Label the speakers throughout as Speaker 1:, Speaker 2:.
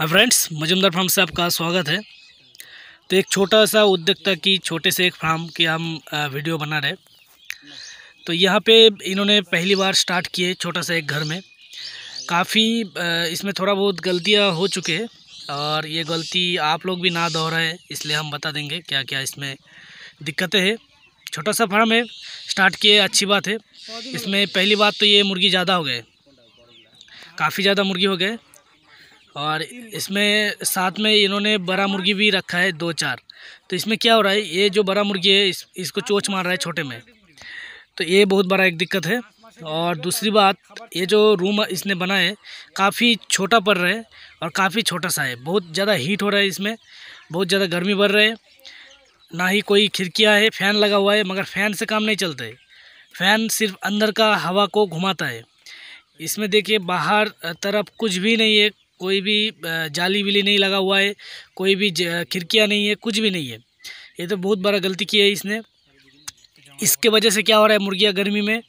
Speaker 1: हाँ friends Majumdar farm से आपका स्वागत है तो एक छोटा सा उद्योगता की छोटे से एक फार्म की हम वीडियो बना रहे तो यहाँ पे इन्होंने पहली बार स्टार्ट किए छोटा सा एक घर में काफ़ी इसमें थोड़ा बहुत गलतियाँ हो चुके हैं और ये गलती आप लोग भी ना दोहराए इसलिए हम बता देंगे क्या क्या इसमें दिक्कतें हैं छोटा सा फार्म है स्टार्ट किए अच्छी बात है इसमें पहली बात तो ये मुर्गी ज़्यादा हो गए काफ़ी ज़्यादा मुर्गी हो गए और इसमें साथ में इन्होंने बड़ा मुर्गी भी रखा है दो चार तो इसमें क्या हो रहा है ये जो बड़ा मुर्गी है इस, इसको चोच मार रहा है छोटे में तो ये बहुत बड़ा एक दिक्कत है और दूसरी बात ये जो रूम इसने बना है काफ़ी छोटा पड़ रहा है और काफ़ी छोटा सा है बहुत ज़्यादा हीट हो रहा है इसमें बहुत ज़्यादा गर्मी बढ़ रहा है ना ही कोई खिड़कियाँ है फ़ैन लगा हुआ है मगर फ़ैन से काम नहीं चलता है फ़ैन सिर्फ अंदर का हवा को घुमाता है इसमें देखिए बाहर तरफ कुछ भी नहीं है कोई भी जाली विली नहीं लगा हुआ है कोई भी खिड़कियाँ नहीं है कुछ भी नहीं है ये तो बहुत बड़ा गलती की है इसने इसके वजह से क्या हो रहा है मुर्गियाँ गर्मी में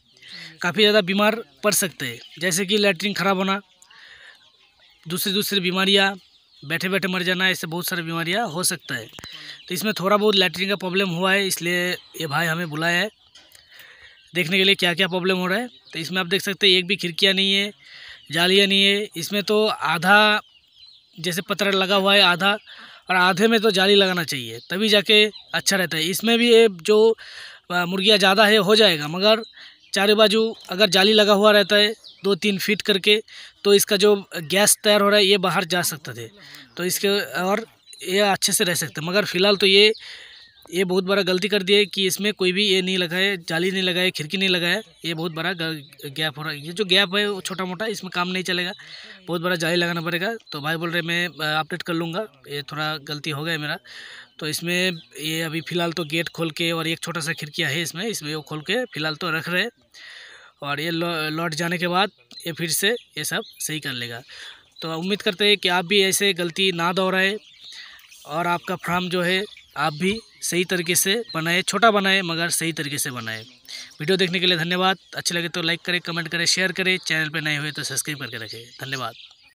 Speaker 1: काफ़ी ज़्यादा बीमार पड़ सकते हैं जैसे कि लेटरिन ख़राब होना दूसरी दूसरी बीमारियाँ बैठे बैठे मर जाना ऐसे बहुत सारी बीमारियाँ हो सकता है तो इसमें थोड़ा बहुत लेटरिन का प्रॉब्लम हुआ है इसलिए ये भाई हमें बुलाया है देखने के लिए क्या क्या प्रॉब्लम हो रहा है तो इसमें आप देख सकते हैं एक भी खिड़कियाँ नहीं है जालियाँ नहीं है इसमें तो आधा जैसे पत्थर लगा हुआ है आधा और आधे में तो जाली लगाना चाहिए तभी जाके अच्छा रहता है इसमें भी ये जो मुर्गियाँ ज़्यादा है हो जाएगा मगर चारों बाजू अगर जाली लगा हुआ रहता है दो तीन फीट करके तो इसका जो गैस तैयार हो रहा है ये बाहर जा सकता थे तो इसके और ये अच्छे से रह सकते मगर फ़िलहाल तो ये ये बहुत बड़ा गलती कर दिया है कि इसमें कोई भी ये नहीं लगा है जाली नहीं लगाए खिड़की नहीं लगाए ये बहुत बड़ा गैप हो रहा है ये जो गैप है वो छोटा मोटा इसमें काम नहीं चलेगा बहुत बड़ा जाली लगाना पड़ेगा तो भाई बोल रहे मैं अपडेट कर लूँगा ये थोड़ा गलती हो गया मेरा तो इसमें ये अभी फ़िलहाल तो गेट खोल के और एक छोटा सा खिड़कियाँ है इसमें इसमें वो खोल के फ़िलहाल तो रख रहे और ये लौट जाने के बाद ये फिर से ये सब सही कर लेगा तो उम्मीद करते हैं कि आप भी ऐसे गलती ना दोहराए और आपका फार्म जो है आप भी सही तरीके से बनाए छोटा बनाए मगर सही तरीके से बनाए वीडियो देखने के लिए धन्यवाद अच्छे लगे तो लाइक करें कमेंट करें शेयर करें चैनल पर नए हुए तो सब्सक्राइब करके रखें धन्यवाद